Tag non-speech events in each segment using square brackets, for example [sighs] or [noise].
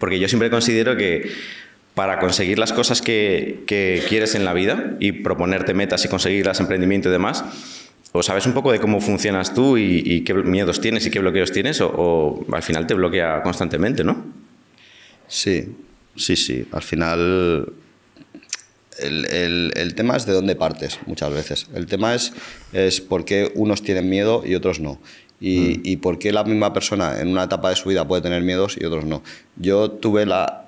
porque yo siempre considero que para conseguir las cosas que, quieres en la vida y proponerte metas y conseguirlas, emprendimiento y demás, o sabes un poco de cómo funcionas tú y, qué miedos tienes y qué bloqueos tienes, o, al final te bloquea constantemente, ¿no? Sí, sí, sí. Al final el, tema es de dónde partes muchas veces. El tema es, es por qué unos tienen miedo y otros no. Mm. y, por qué la misma persona en una etapa de su vida puede tener miedos y otros no. Yo tuve la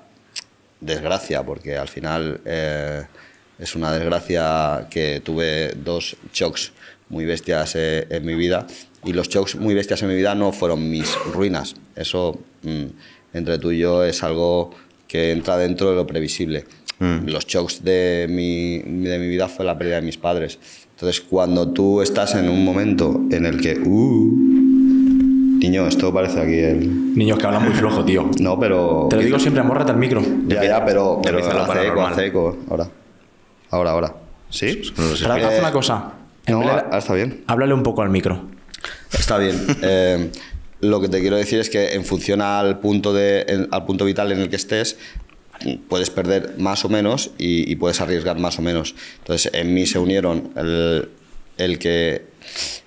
desgracia, porque al final eh, es una desgracia que tuve dos shocks muy bestias eh, en mi vida y los shocks muy bestias en mi vida no fueron mis ruinas. Eso mm, entre tú y yo es algo que entra dentro de lo previsible. Mm. Los shocks de mi, de mi vida fue la pérdida de mis padres. Entonces, cuando tú estás en un momento en el que, uh, Niño, esto parece aquí el. Niños que hablan muy flojo, tío. No, pero. Te lo digo siempre, amórrate al micro. Ya, ya, pero. Pero hace eco, hace eco. Ahora. Ahora, ahora. ¿Sí? una eh, cosa. Ah, está bien. Háblale un poco al micro. Está bien. Eh, lo que te quiero decir es que en función al punto, de, al punto vital en el que estés, puedes perder más o menos y, puedes arriesgar más o menos. Entonces, en mí se unieron el, el que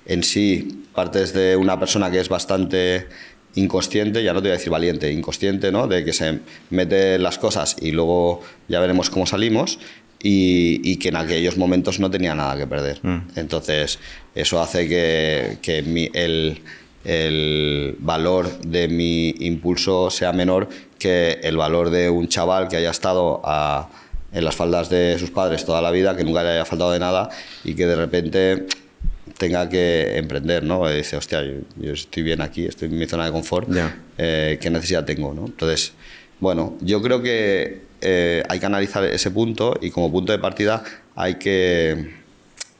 en sí partes de una persona que es bastante inconsciente, ya no te voy a decir valiente, inconsciente, ¿no? De que se mete las cosas y luego ya veremos cómo salimos y, que en aquellos momentos no tenía nada que perder. Mm. Entonces, eso hace que, el, el valor de mi impulso sea menor que el valor de un chaval que haya estado en las faldas de sus padres toda la vida, que nunca le haya faltado de nada y que de repente tenga que emprender, ¿no? dice, hostia, yo, estoy bien aquí, estoy en mi zona de confort, eh, ¿qué necesidad tengo? ¿no? Entonces, bueno, yo creo que eh, hay que analizar ese punto y como punto de partida hay que,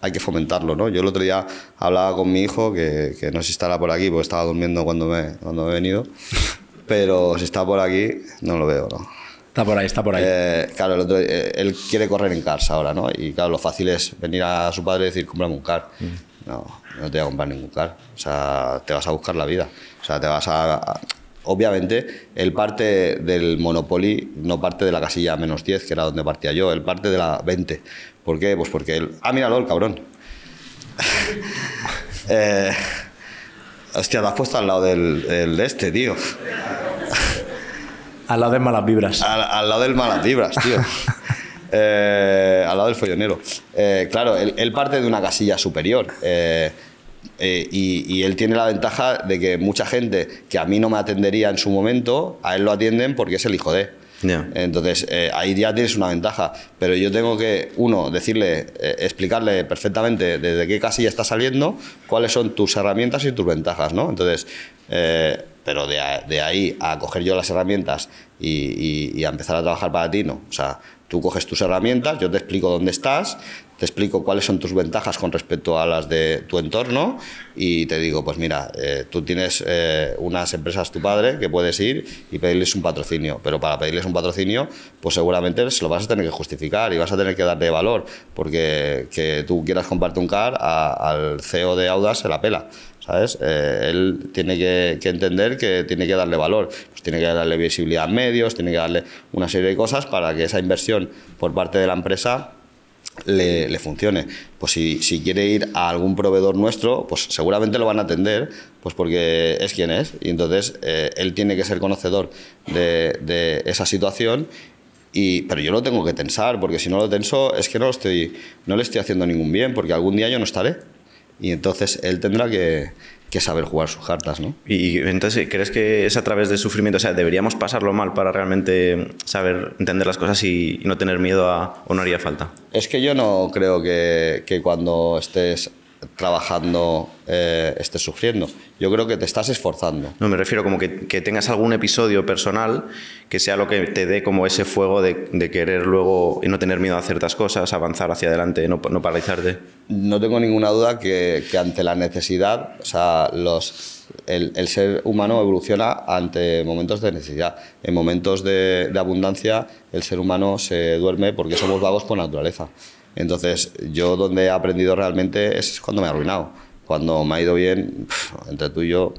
hay que fomentarlo, ¿no? Yo el otro día hablaba con mi hijo, que, que no sé si estará por aquí, porque estaba durmiendo cuando me, cuando he venido, [laughs] pero si está por aquí, no lo veo, ¿no? Está por ahí, está por ahí. Eh, claro, él quiere correr en casa ahora, ¿no? Y claro, lo fácil es venir a su padre y decir, cómprame un car. Mm. No, no te voy a comprar ningún car. O sea, te vas a buscar la vida. O sea, te vas a... Obviamente, el parte del Monopoly, no parte de la casilla menos 10, que era donde partía yo, el parte de la 20. ¿Por qué? Pues porque él... Ah, míralo, el cabrón. [laughs] Eh, hostia, te has puesto al lado del, este, tío. al lado de malas vibras. Al, al lado del malas vibras, tío. [laughs] Eh, al lado del follonero. Eh, claro, él, parte de una casilla superior. Eh, y, él tiene la ventaja de que mucha gente que a mí no me atendería en su momento, a él lo atienden porque es el hijo de. Entonces, ahí ya tienes una ventaja. Pero yo tengo que, uno, decirle, explicarle perfectamente desde qué casilla está saliendo, cuáles son tus herramientas y tus ventajas, ¿no? Entonces, pero de, ahí a coger yo las herramientas y, empezar a trabajar para ti, no. O sea, Tú coges tus herramientas, yo te explico dónde estás, te explico cuáles son tus ventajas con respecto a las de tu entorno y te digo, pues mira, eh, tú tienes eh, unas empresas, tu padre, que puedes ir y pedirles un patrocinio, pero para pedirles un patrocinio, pues seguramente se lo vas a tener que justificar y vas a tener que darle valor, porque que tú quieras comprarte un car al CEO de Audas se la pela. Eh, él tiene que, entender que tiene que darle valor, pues tiene que darle visibilidad a medios, tiene que darle una serie de cosas para que esa inversión por parte de la empresa le, funcione. Pues si, si, quiere ir a algún proveedor nuestro, pues seguramente lo van a atender, pues porque es quien es, y entonces eh, él tiene que ser conocedor de, de esa situación y, pero yo lo tengo que tensar, porque si no lo tenso es que no, lo estoy, no le estoy haciendo ningún bien, porque algún día yo no estaré y entonces él tendrá que, saber jugar sus cartas, ¿no? Y entonces, ¿crees que es a través del sufrimiento? O sea, ¿deberíamos pasarlo mal para realmente saber entender las cosas y, no tener miedo a o no haría falta? Es que yo no creo que, que cuando estés trabajando eh, estés sufriendo. Yo creo que te estás esforzando. No, me refiero como que, tengas algún episodio personal que sea lo que te dé como ese fuego de, querer luego y no tener miedo a ciertas cosas, avanzar hacia adelante, no, no paralizarte. No tengo ninguna duda que, ante la necesidad, o sea, los, el, ser humano evoluciona ante momentos de necesidad. En momentos de abundancia, el ser humano se duerme porque somos vagos por naturaleza. Entonces, yo donde he aprendido realmente es cuando me he arruinado. Cuando me ha ido bien, entre tú y yo,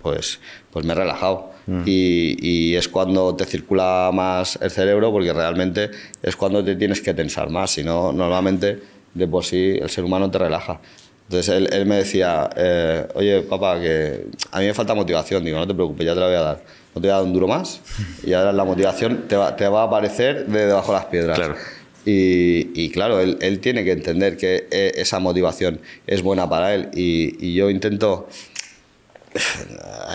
pues, pues me he relajado. Mm. Y, es cuando te circula más el cerebro, porque realmente es cuando te tienes que tensar más. Si no, normalmente de por sí el ser humano te relaja. Entonces él, me decía, eh, oye papá, que a mí me falta motivación. Digo, no te preocupes, ya te la voy a dar. No te voy a dar un duro más y ahora la motivación te va, a aparecer de debajo de las piedras. Y, claro, él, él, tiene que entender que e, esa motivación es buena para él. Y, yo intento... [sighs]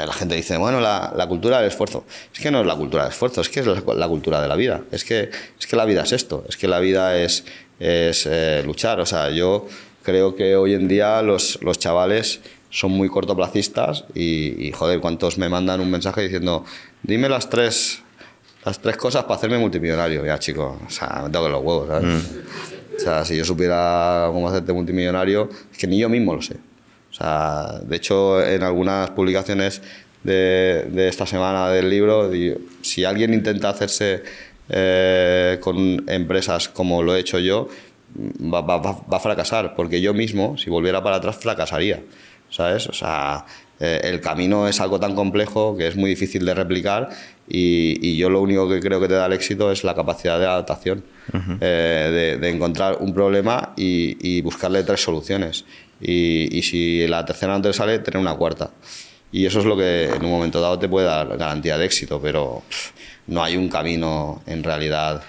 La gente dice, bueno, la, cultura del esfuerzo. Es que no es la cultura del esfuerzo, es que es la, cultura de la vida. Es que, es que la vida es esto, es que la vida es, es eh, luchar. O sea, yo creo que hoy en día los, los chavales son muy cortoplacistas y, y, joder, cuántos me mandan un mensaje diciendo, dime las tres las tres cosas para hacerme multimillonario. Ya, chicos o sea, me tengo los huevos, ¿sabes? Mm. O sea, si yo supiera cómo hacerte multimillonario, es que ni yo mismo lo sé. O sea, de hecho, en algunas publicaciones de, esta semana del libro, si alguien intenta hacerse eh, con empresas como lo he hecho yo, mm, va, a fracasar, porque yo mismo, si volviera para atrás, fracasaría. ¿Sabes? O sea, eh, el camino es algo tan complejo que es muy difícil de replicar y, yo lo único que creo que te da el éxito es la capacidad de adaptación, eh, de, encontrar un problema y, buscarle tres soluciones. Y, y, si la tercera no te sale, tener una cuarta. Y eso es lo que en un momento dado te puede dar garantía de éxito, pero no hay un camino en realidad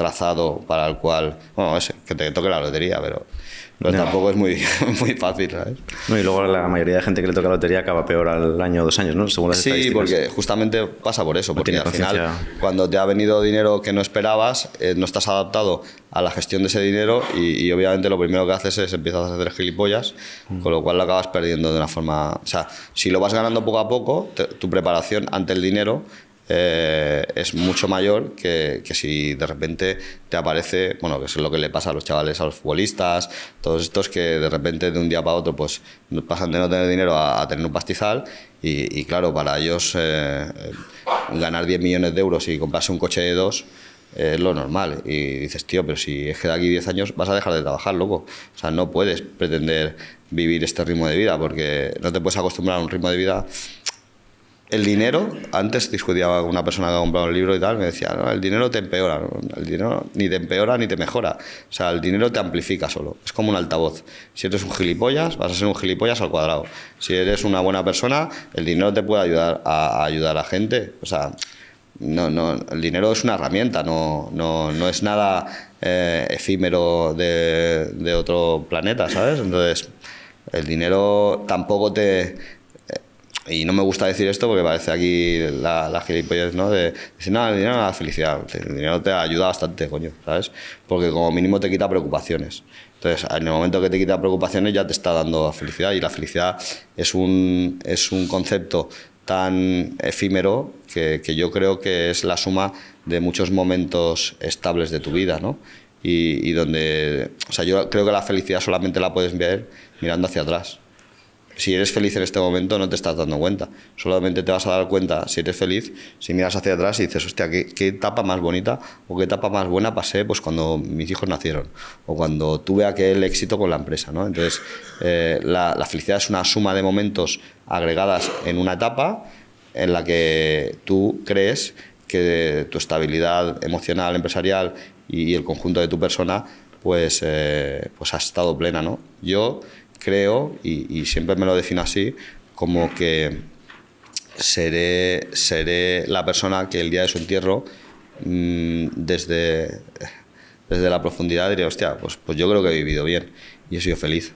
trazado para el cual, bueno, es que te toque la lotería, pero tampoco es muy, [laughs] muy fácil, ¿sabes? No, y luego la mayoría de gente que le toca la lotería acaba peor al año o dos años, ¿no? Según las sí, porque justamente pasa por eso, porque al final cuando te ha venido dinero que no esperabas, eh, no estás adaptado a la gestión de ese dinero y, obviamente lo primero que haces es empiezas a hacer gilipollas, mm. con lo cual lo acabas perdiendo de una forma... O sea, si lo vas ganando poco a poco, tu preparación ante el dinero eh, es mucho mayor que, si de repente te aparece, bueno, que es lo que le pasa a los chavales, a los futbolistas, todos estos que de repente de un día para otro pues pasan de no tener dinero a, tener un pastizal y, claro, para ellos eh, eh, ganar 10 millones de euros y comprarse un coche de dos, es lo normal. Y dices, tío, pero si es que de aquí 10 años vas a dejar de trabajar, loco. O sea, no puedes pretender vivir este ritmo de vida porque no te puedes acostumbrar a un ritmo de vida el dinero, antes discutía con una persona que ha comprado un libro y tal, me decía, no, el dinero te empeora, el dinero ni te empeora ni te mejora, o sea, el dinero te amplifica solo, es como un altavoz. Si eres un gilipollas, vas a ser un gilipollas al cuadrado. Si eres una buena persona, el dinero te puede ayudar a, ayudar a gente, o sea, no, no, el dinero es una herramienta, no, no, es nada eh, efímero de, de otro planeta, ¿sabes? Entonces, el dinero tampoco te y no me gusta decir esto porque parece aquí la, la gilipollez, ¿no? De decir, no, el dinero no da felicidad, el dinero te ayuda bastante, coño, ¿sabes? Porque como mínimo te quita preocupaciones. Entonces, en el momento que te quita preocupaciones ya te está dando felicidad y la felicidad es un, es un concepto tan efímero que, que yo creo que es la suma de muchos momentos estables de tu vida, ¿no? Y, y donde, o sea, yo creo que la felicidad solamente la puedes ver mirando hacia atrás si eres feliz en este momento no te estás dando cuenta. Solamente te vas a dar cuenta si eres feliz, si miras hacia atrás y dices, hostia, ¿qué, etapa más bonita o qué etapa más buena pasé pues cuando mis hijos nacieron o cuando tuve aquel éxito con la empresa. ¿no? Entonces, eh, la, felicidad es una suma de momentos agregadas en una etapa en la que tú crees que tu estabilidad emocional, empresarial y el conjunto de tu persona pues, eh, pues ha estado plena. ¿no? Yo creo, y, siempre me lo defino así, como que seré, seré la persona que el día de su entierro, mm, desde, desde la profundidad, diré, hostia, pues, pues yo creo que he vivido bien y he sido feliz.